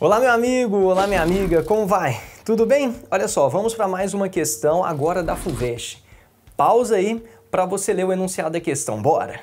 Olá, meu amigo! Olá, minha amiga! Como vai? Tudo bem? Olha só, vamos para mais uma questão agora da FUVEST. Pausa aí para você ler o enunciado da questão. Bora!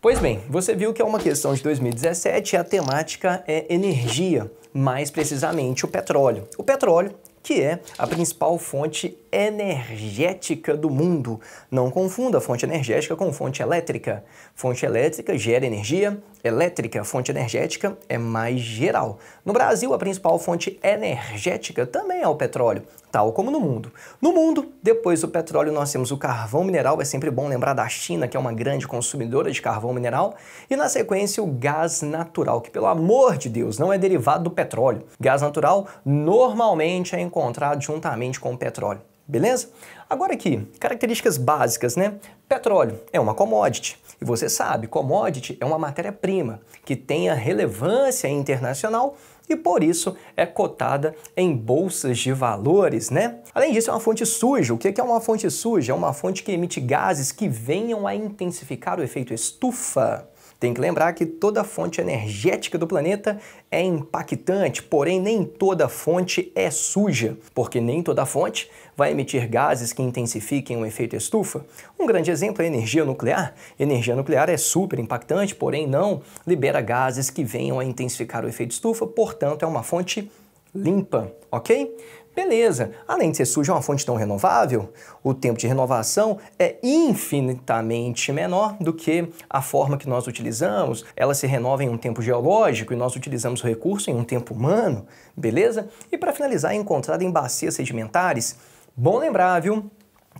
Pois bem, você viu que é uma questão de 2017 e a temática é energia, mais precisamente o petróleo. O petróleo que é a principal fonte energética do mundo. Não confunda fonte energética com fonte elétrica. Fonte elétrica gera energia, elétrica, fonte energética, é mais geral. No Brasil, a principal fonte energética também é o petróleo, tal como no mundo. No mundo, depois do petróleo, nós temos o carvão mineral, é sempre bom lembrar da China, que é uma grande consumidora de carvão mineral, e na sequência o gás natural, que pelo amor de Deus, não é derivado do petróleo. Gás natural normalmente é encontrado juntamente com o petróleo. Beleza? Agora aqui, características básicas, né? Petróleo é uma commodity. E você sabe, commodity é uma matéria-prima que tem a relevância internacional e por isso é cotada em bolsas de valores, né? Além disso, é uma fonte suja. O que é uma fonte suja? É uma fonte que emite gases que venham a intensificar o efeito estufa. Tem que lembrar que toda fonte energética do planeta é impactante, porém nem toda fonte é suja, porque nem toda fonte vai emitir gases que intensifiquem o efeito estufa. Um grande exemplo é a energia nuclear. Energia nuclear é super impactante, porém não libera gases que venham a intensificar o efeito estufa, portanto é uma fonte limpa, ok? Beleza. Além de ser suja, é uma fonte tão renovável, o tempo de renovação é infinitamente menor do que a forma que nós utilizamos. Ela se renova em um tempo geológico e nós utilizamos o recurso em um tempo humano, beleza? E para finalizar, é encontrada em bacias sedimentares. Bom lembrar, viu?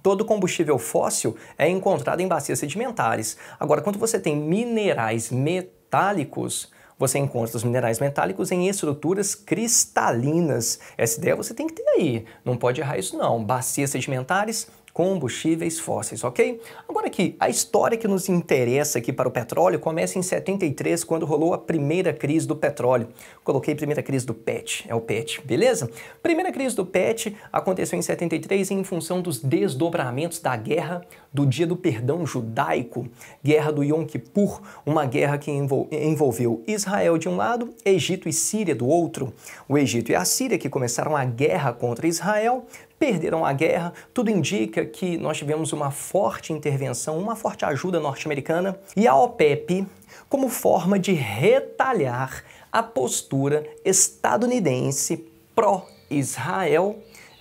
Todo combustível fóssil é encontrado em bacias sedimentares. Agora, quando você tem minerais metálicos, você encontra os minerais metálicos em estruturas cristalinas. Essa ideia você tem que ter aí, não pode errar isso não. Bacias sedimentares, combustíveis fósseis, ok? Agora aqui, a história que nos interessa aqui para o petróleo começa em 73, quando rolou a primeira crise do petróleo. Coloquei primeira crise do PET, é o PET, beleza? Primeira crise do PET aconteceu em 73 em função dos desdobramentos da guerra do Dia do Perdão Judaico, guerra do Yom Kippur, uma guerra que envolveu Israel de um lado, Egito e Síria do outro. O Egito e a Síria que começaram a guerra contra Israel perderam a guerra, tudo indica que nós tivemos uma forte intervenção, uma forte ajuda norte-americana e a OPEP, como forma de retalhar a postura estadunidense pró-Israel,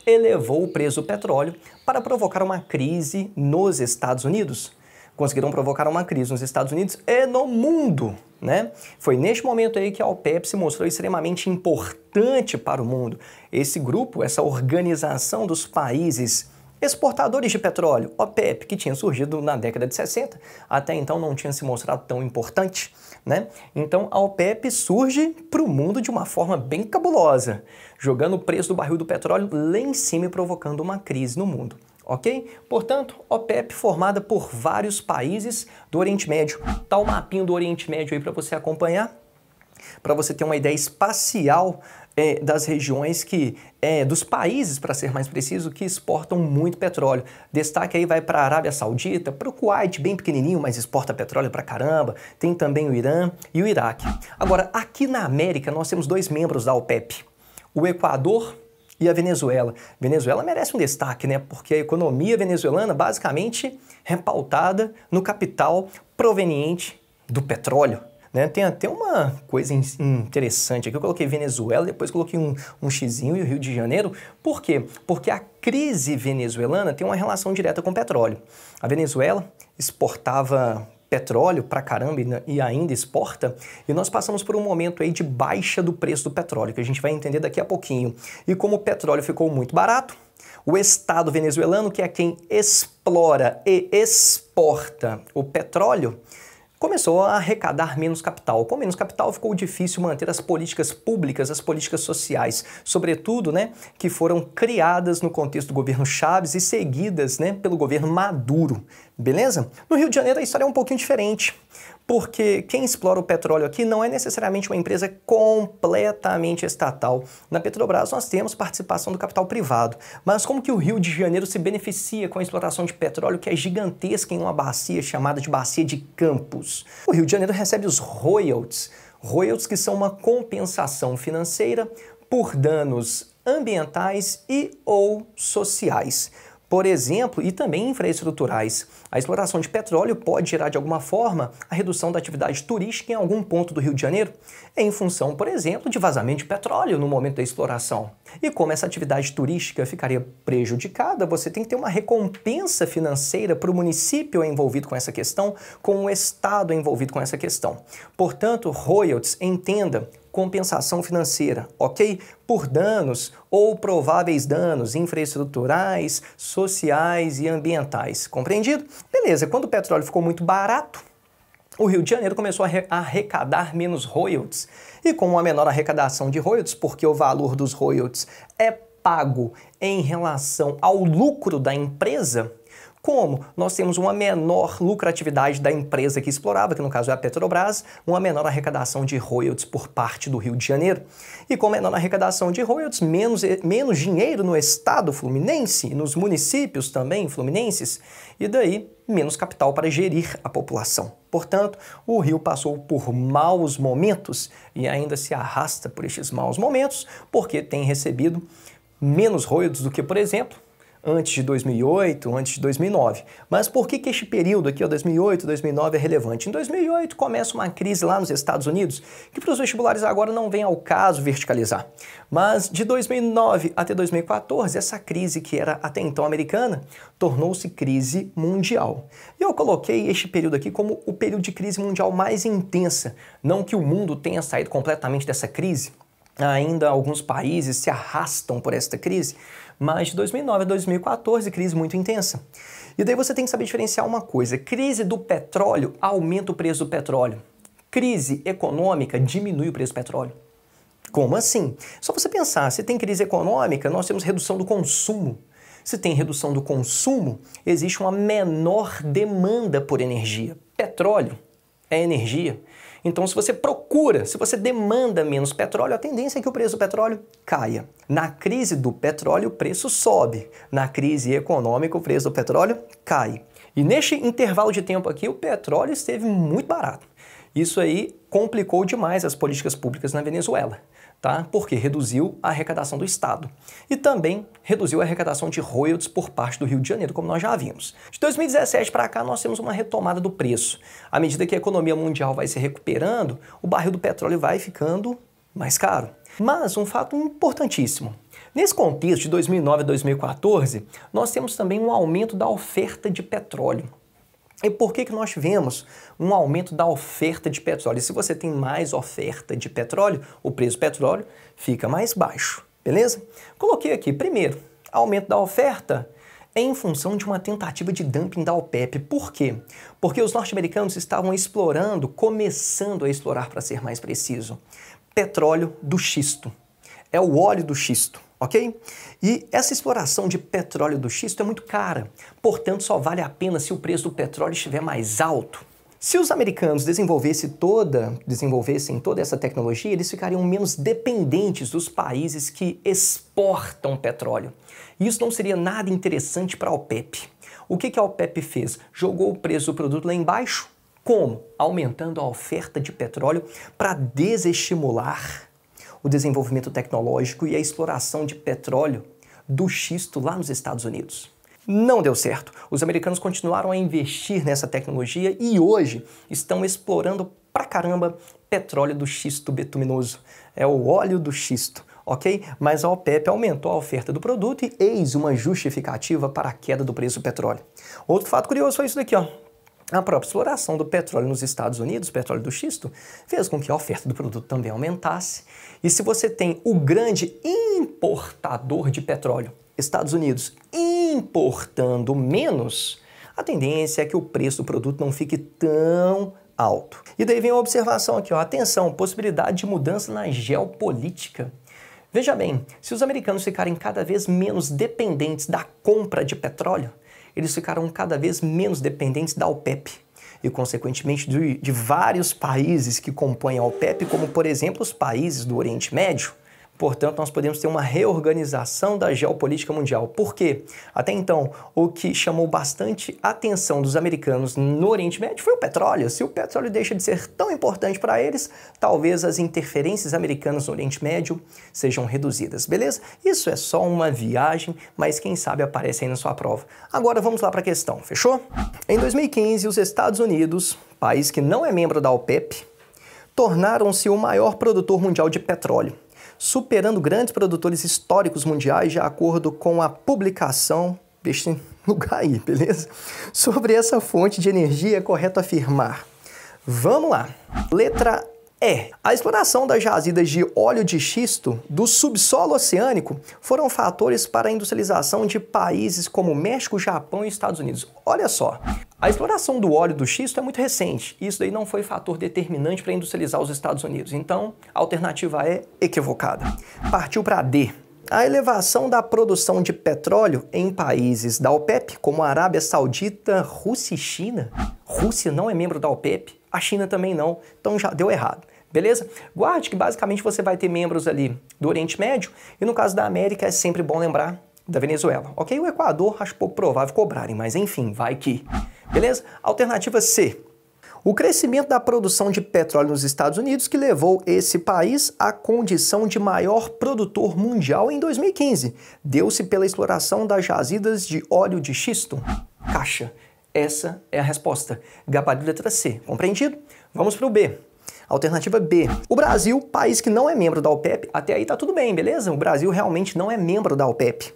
elevou o preço do petróleo para provocar uma crise nos Estados Unidos. Conseguiram provocar uma crise nos Estados Unidos e no mundo né? Foi neste momento aí que a OPEP se mostrou extremamente importante para o mundo. Esse grupo, essa organização dos países exportadores de petróleo, OPEP, que tinha surgido na década de 60, até então não tinha se mostrado tão importante, né? Então a OPEP surge para o mundo de uma forma bem cabulosa, jogando o preço do barril do petróleo lá em cima e provocando uma crise no mundo ok? Portanto, OPEP formada por vários países do Oriente Médio. Tá o mapinho do Oriente Médio aí para você acompanhar, para você ter uma ideia espacial é, das regiões que, é, dos países, para ser mais preciso, que exportam muito petróleo. Destaque aí vai para a Arábia Saudita, para o Kuwait, bem pequenininho, mas exporta petróleo para caramba. Tem também o Irã e o Iraque. Agora, aqui na América, nós temos dois membros da OPEP. O Equador e a Venezuela. Venezuela merece um destaque, né? Porque a economia venezuelana basicamente é pautada no capital proveniente do petróleo. Né? Tem até uma coisa interessante aqui. Eu coloquei Venezuela, depois coloquei um, um xizinho e o Rio de Janeiro. Por quê? Porque a crise venezuelana tem uma relação direta com o petróleo. A Venezuela exportava petróleo para caramba e ainda exporta, e nós passamos por um momento aí de baixa do preço do petróleo, que a gente vai entender daqui a pouquinho. E como o petróleo ficou muito barato, o Estado venezuelano, que é quem explora e exporta o petróleo, começou a arrecadar menos capital. Com menos capital ficou difícil manter as políticas públicas, as políticas sociais, sobretudo, né, que foram criadas no contexto do governo Chaves e seguidas, né, pelo governo Maduro. Beleza? No Rio de Janeiro a história é um pouquinho diferente, porque quem explora o petróleo aqui não é necessariamente uma empresa completamente estatal. Na Petrobras nós temos participação do capital privado, mas como que o Rio de Janeiro se beneficia com a exploração de petróleo que é gigantesca em uma bacia chamada de Bacia de Campos? O Rio de Janeiro recebe os royalties, royalties que são uma compensação financeira por danos ambientais e ou sociais por exemplo, e também infraestruturais. A exploração de petróleo pode gerar de alguma forma a redução da atividade turística em algum ponto do Rio de Janeiro, em função, por exemplo, de vazamento de petróleo no momento da exploração. E como essa atividade turística ficaria prejudicada, você tem que ter uma recompensa financeira para o município envolvido com essa questão, com o Estado envolvido com essa questão. Portanto, royalties, entenda, compensação financeira, ok? Por danos ou prováveis danos infraestruturais, sociais e ambientais. Compreendido? Beleza, quando o petróleo ficou muito barato, o Rio de Janeiro começou a arrecadar menos royalties. E com uma menor arrecadação de royalties, porque o valor dos royalties é pago em relação ao lucro da empresa, como? Nós temos uma menor lucratividade da empresa que explorava, que no caso é a Petrobras, uma menor arrecadação de royalties por parte do Rio de Janeiro. E com menor arrecadação de royalties, menos, menos dinheiro no estado fluminense, nos municípios também fluminenses, e daí menos capital para gerir a população. Portanto, o Rio passou por maus momentos e ainda se arrasta por estes maus momentos porque tem recebido menos royalties do que, por exemplo, antes de 2008, antes de 2009. Mas por que, que este período aqui, ó, 2008, 2009, é relevante? Em 2008 começa uma crise lá nos Estados Unidos, que para os vestibulares agora não vem ao caso verticalizar. Mas de 2009 até 2014, essa crise que era até então americana, tornou-se crise mundial. E eu coloquei este período aqui como o período de crise mundial mais intensa. Não que o mundo tenha saído completamente dessa crise, ainda alguns países se arrastam por esta crise, mas de 2009 a 2014, crise muito intensa. E daí você tem que saber diferenciar uma coisa: crise do petróleo aumenta o preço do petróleo. Crise econômica diminui o preço do petróleo. Como assim? Só você pensar, se tem crise econômica, nós temos redução do consumo. Se tem redução do consumo, existe uma menor demanda por energia. Petróleo é energia. Então, se você procura, se você demanda menos petróleo, a tendência é que o preço do petróleo caia. Na crise do petróleo, o preço sobe. Na crise econômica, o preço do petróleo cai. E neste intervalo de tempo aqui, o petróleo esteve muito barato. Isso aí complicou demais as políticas públicas na Venezuela. Tá? Porque reduziu a arrecadação do Estado e também reduziu a arrecadação de royalties por parte do Rio de Janeiro, como nós já vimos. De 2017 para cá, nós temos uma retomada do preço. À medida que a economia mundial vai se recuperando, o barril do petróleo vai ficando mais caro. Mas um fato importantíssimo. Nesse contexto de 2009 a 2014, nós temos também um aumento da oferta de petróleo. E por que, que nós vemos um aumento da oferta de petróleo? E se você tem mais oferta de petróleo, o preço do petróleo fica mais baixo, beleza? Coloquei aqui, primeiro, aumento da oferta é em função de uma tentativa de dumping da OPEP. Por quê? Porque os norte-americanos estavam explorando, começando a explorar, para ser mais preciso, petróleo do xisto. É o óleo do xisto ok? E essa exploração de petróleo do xisto é muito cara, portanto só vale a pena se o preço do petróleo estiver mais alto. Se os americanos desenvolvessem toda, desenvolvessem toda essa tecnologia, eles ficariam menos dependentes dos países que exportam petróleo. E isso não seria nada interessante para a OPEP. O que, que a OPEP fez? Jogou o preço do produto lá embaixo. Como? Aumentando a oferta de petróleo para desestimular o desenvolvimento tecnológico e a exploração de petróleo do xisto lá nos Estados Unidos. Não deu certo. Os americanos continuaram a investir nessa tecnologia e hoje estão explorando pra caramba petróleo do xisto betuminoso. É o óleo do xisto, ok? Mas a OPEP aumentou a oferta do produto e eis uma justificativa para a queda do preço do petróleo. Outro fato curioso foi é isso daqui, ó. A própria exploração do petróleo nos Estados Unidos, petróleo do xisto, fez com que a oferta do produto também aumentasse. E se você tem o grande importador de petróleo, Estados Unidos, importando menos, a tendência é que o preço do produto não fique tão alto. E daí vem a observação aqui, ó, atenção, possibilidade de mudança na geopolítica. Veja bem, se os americanos ficarem cada vez menos dependentes da compra de petróleo, eles ficaram cada vez menos dependentes da OPEP e, consequentemente, de, de vários países que compõem a OPEP, como, por exemplo, os países do Oriente Médio. Portanto, nós podemos ter uma reorganização da geopolítica mundial. Por quê? Até então, o que chamou bastante atenção dos americanos no Oriente Médio foi o petróleo. Se o petróleo deixa de ser tão importante para eles, talvez as interferências americanas no Oriente Médio sejam reduzidas, beleza? Isso é só uma viagem, mas quem sabe aparece aí na sua prova. Agora vamos lá para a questão, fechou? Em 2015, os Estados Unidos, país que não é membro da OPEP, tornaram-se o maior produtor mundial de petróleo superando grandes produtores históricos mundiais, de acordo com a publicação. Deixa no lugar aí, beleza? Sobre essa fonte de energia, é correto afirmar. Vamos lá. Letra é, a exploração das jazidas de óleo de xisto do subsolo oceânico foram fatores para a industrialização de países como México, Japão e Estados Unidos. Olha só, a exploração do óleo do xisto é muito recente, e isso daí não foi fator determinante para industrializar os Estados Unidos. Então, a alternativa é equivocada. Partiu para D. A elevação da produção de petróleo em países da OPEP, como a Arábia Saudita, Rússia e China. Rússia não é membro da OPEP, a China também não, então já deu errado. Beleza? Guarde que basicamente você vai ter membros ali do Oriente Médio e no caso da América é sempre bom lembrar da Venezuela. Ok? O Equador acho pouco provável cobrarem, mas enfim, vai que. Beleza? Alternativa C. O crescimento da produção de petróleo nos Estados Unidos que levou esse país à condição de maior produtor mundial em 2015 deu-se pela exploração das jazidas de óleo de xisto. Caixa. Essa é a resposta. Gabarito letra C. Compreendido? Vamos para o B. Alternativa B. O Brasil, país que não é membro da OPEP, até aí tá tudo bem, beleza? O Brasil realmente não é membro da OPEP.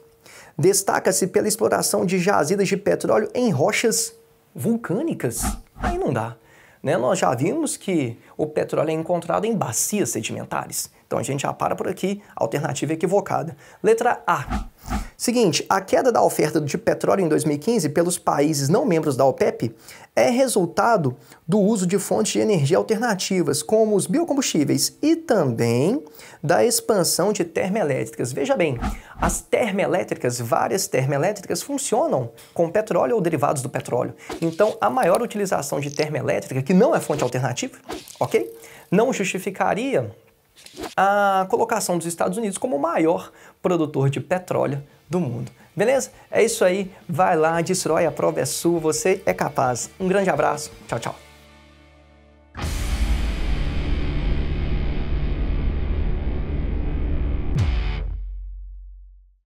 Destaca-se pela exploração de jazidas de petróleo em rochas vulcânicas. Aí não dá. Né? Nós já vimos que o petróleo é encontrado em bacias sedimentares. Então a gente já para por aqui, alternativa equivocada. Letra A. Seguinte, a queda da oferta de petróleo em 2015 pelos países não membros da OPEP é resultado do uso de fontes de energia alternativas, como os biocombustíveis, e também da expansão de termoelétricas. Veja bem, as termoelétricas, várias termoelétricas, funcionam com petróleo ou derivados do petróleo. Então, a maior utilização de termoelétrica, que não é fonte alternativa, ok? Não justificaria a colocação dos Estados Unidos como o maior produtor de petróleo do mundo. Beleza? É isso aí. Vai lá, destrói, a prova é sua, você é capaz. Um grande abraço. Tchau, tchau.